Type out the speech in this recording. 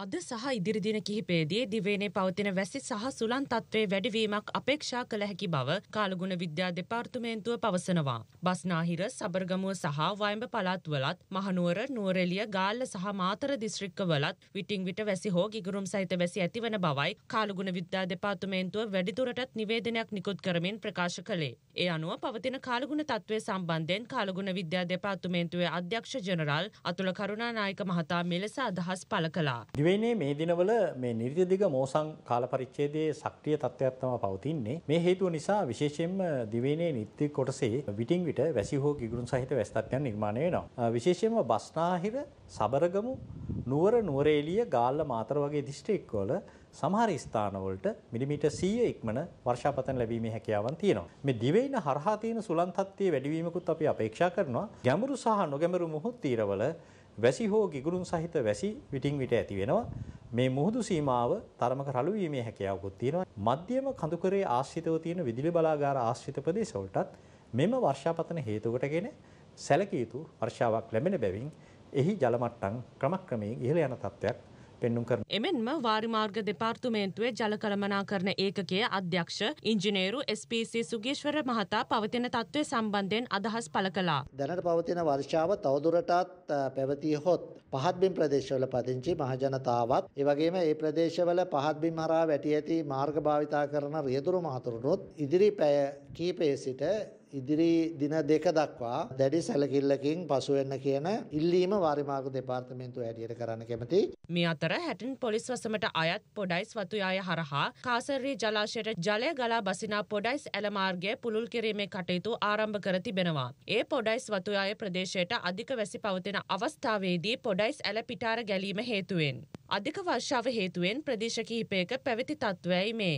අද සහ ඉදිරිදින කිහිපේදී දිවේනේ පවතින වැසි සහ සුළන් තත්ත්වයේ වැඩිවීමක් අපේක්ෂා කළ හැකි බව කාලගුණ විද්‍යා දෙපාර්තමේන්තුව පවසනවා. බස්නාහිර, සබරගමුව සහ වයඹ පළාත්වලත්, මහනුවර, නුවරඑළිය, ගාල්ල සහ මාතර දිස්ත්‍රික්කවලත් විටින් විට වැසි හෝ ගිගුරුම් සහිත වැසි ඇතිවන බවයි කාලගුණ විද්‍යා දෙපාර්තමේන්තුව වැඩිදුරටත් නිවේදනයක් නිකුත් කරමින් ප්‍රකාශ කළේ. ඒ අනුව පවතින කාලගුණ තත්ත්වය සම්බන්ධයෙන් කාලගුණ විද්‍යා දෙපාර්තමේන්තුවේ අධ්‍යක්ෂ ජනරාල් අතුල කරුණානායක මහතා මෙලෙස අදහස් පළ කළා. දිවයිනේ මේ දිනවල මේ නිර්දිදිග මෝසං කාලපරිච්ඡේදයේ සක්‍රිය තත්ත්වයක් තමයි පවතින්නේ. මේ හේතුව නිසා විශේෂයෙන්ම දිවයිනේ නිත්‍ය කොටසේ විටින් විට වැසි හෝ කිගුරුන් සහිත වැස් තත්ත්වයන් නිර්මාණය වෙනවා. විශේෂයෙන්ම බස්නාහිර, සබරගමු, නුවර, නුවරඑළිය, ගාල්ල මාතර වගේ දිස්ත්‍රික්කවල සමහර ස්ථානවලට මිලිමීටර් 100 ඉක්මන වර්ෂාපතන ලැබීමේ හැකියාවන් තියෙනවා. මේ දිවයින හරහා තියෙන සුලන් තත්ත්වයේ වැඩිවීමකුත් අපි අපේක්ෂා කරනවා. ගැඹුරු සහ නොගැඹුරු මුහුත් තීරවල වැසි හෝ ගිගුරුන් සහිත වැසි විටින් විට ඇති වෙනවා. මේ මුහුදු සීමාව තරමක රළු වීමේ හැකියාවකුත් තියෙනවා. මධ්‍යම කඳුකරයේ ආශ්‍රිතව තියෙන විදුලි බලාගාර ආශ්‍රිත ප්‍රදේශවලටත් මෙම වර්ෂාපතන හේතුවකටගෙන සැලකිය යුතු වර්ෂාවක් ලැබෙන බැවින් එහි ජල මට්ටම් ක්‍රමක්‍රමයෙන් ඉහළ යන තත්ත්වයක් පෙන්නුම් කරන. එමෙන්ම වාරිමාර්ග දෙපාර්තමේන්තුවේ ජල කළමනාකරණ ඒකකයේ අධ්‍යක්ෂ ඉංජිනේරු SPC සුගේශ්වර මහතා පවතින තත්ත්වය සම්බන්ධයෙන් අදහස් පළ කළා. දැනට පවතින වර්ෂාව තවදුරටත් පැවතී හොත් පහත්බිම් ප්‍රදේශවල පදිංචි මහජනතාවත් ඒ වගේම ඒ ප්‍රදේශවල පහත්බිම් හරහා වැටි ඇති මාර්ග භාවිතා කරන රියදුරු මහතුරුනොත් ඉදිරි පැය කීපයේ සිට ඉදිරි දින දෙක දක්වා දැඩි සැලකිල්ලකින් පසුවෙන්න කියන ඉල්ලීම වාරිමාර්ග දෙපාර්තමේන්තුව ඇඩියට කරන්න කැමති. මේ අතර හැටන් පොලිස් වසමට අයත් පොඩයිස් වතුයාය හරහා කාසරී ජලාශයට ජලය ගලා බසිනා පොඩයිස් ඇලමාර්ගය පුළුල් කිරීමේ කටයුතු ආරම්භ කර තිබෙනවා. ඒ පොඩයිස් වතුයාය ප්‍රදේශයට අධික වැසි පවතින අවස්ථාවේදී පොඩයිස් ඇල පිටාර ගැලීම හේතුවෙන්. අධික වර්ෂාව හේතුවෙන් ප්‍රදේශ කිහිපයක පැවති තත්ත්වයයි මේ.